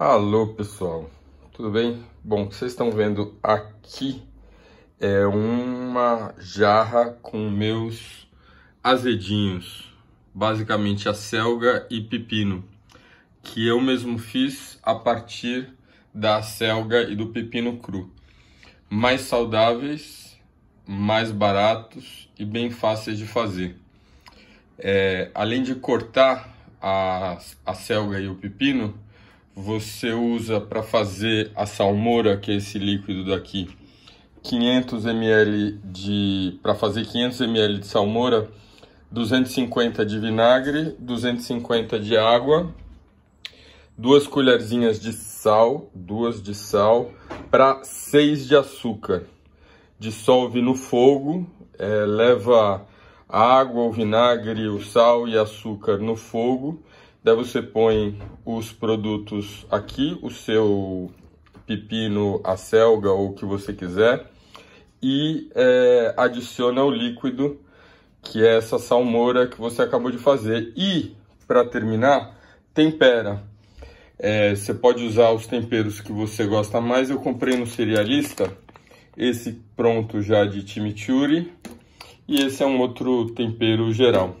Alô pessoal, tudo bem? Bom, o que vocês estão vendo aqui é uma jarra com meus azedinhos, basicamente a selga e pepino, que eu mesmo fiz a partir da selga e do pepino cru. Mais saudáveis, mais baratos e bem fáceis de fazer. É, além de cortar a, a selga e o pepino, você usa para fazer a salmoura, que é esse líquido daqui, 500 ml de para fazer 500 ml de salmoura, 250 de vinagre, 250 de água, duas colherzinhas de sal, duas de sal para 6 de açúcar. Dissolve no fogo, é, leva a água, o vinagre, o sal e açúcar no fogo Daí você põe os produtos aqui, o seu pepino, a selga ou o que você quiser e é, adiciona o líquido que é essa salmoura que você acabou de fazer e para terminar tempera é, você pode usar os temperos que você gosta mais eu comprei no cerealista esse pronto já de chimichurri e esse é um outro tempero geral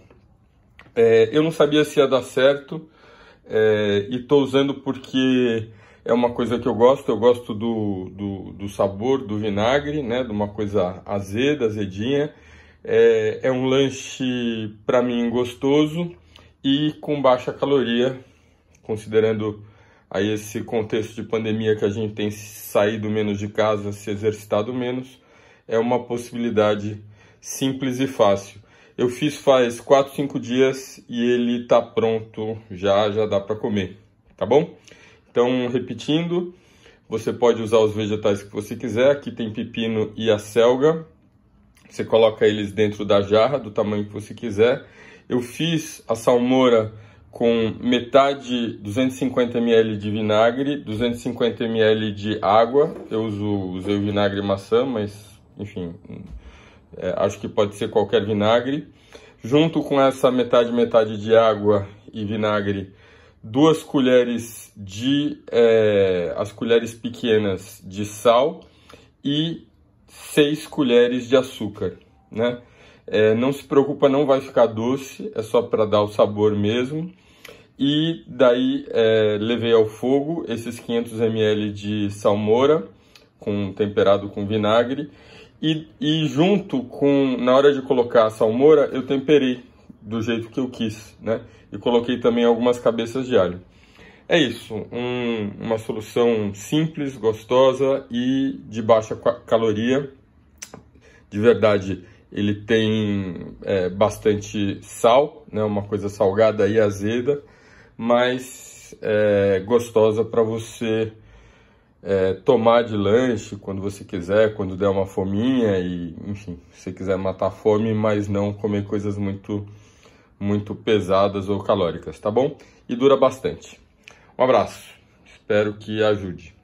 é, eu não sabia se ia dar certo é, e estou usando porque é uma coisa que eu gosto, eu gosto do, do, do, sabor do vinagre, né, de uma coisa azeda, azedinha. É, é um lanche, para mim, gostoso e com baixa caloria, considerando aí esse contexto de pandemia que a gente tem saído menos de casa, se exercitado menos, é uma possibilidade simples e fácil. Eu fiz faz 4, 5 dias e ele tá pronto já, já dá para comer, tá bom? Então, repetindo, você pode usar os vegetais que você quiser. Aqui tem pepino e a selga. Você coloca eles dentro da jarra do tamanho que você quiser. Eu fiz a salmoura com metade 250 ml de vinagre, 250 ml de água. Eu uso, usei o vinagre maçã, mas enfim, é, acho que pode ser qualquer vinagre. Junto com essa metade, metade de água e vinagre, duas colheres de é, as colheres pequenas de sal e seis colheres de açúcar, né? É, não se preocupa, não vai ficar doce, é só para dar o sabor mesmo. E daí é, levei ao fogo esses 500 ml de salmoura, com temperado com vinagre, e, e junto com, na hora de colocar a salmoura, eu temperei do jeito que eu quis, né? E coloquei também algumas cabeças de alho. É isso, um, uma solução simples, gostosa e de baixa caloria. De verdade, ele tem é, bastante sal, né? Uma coisa salgada e azeda, mas é, gostosa para você é, tomar de lanche quando você quiser, quando der uma fominha e, enfim, se você quiser matar a fome, mas não comer coisas muito, muito pesadas ou calóricas, tá bom? E dura bastante. Um abraço, espero que ajude.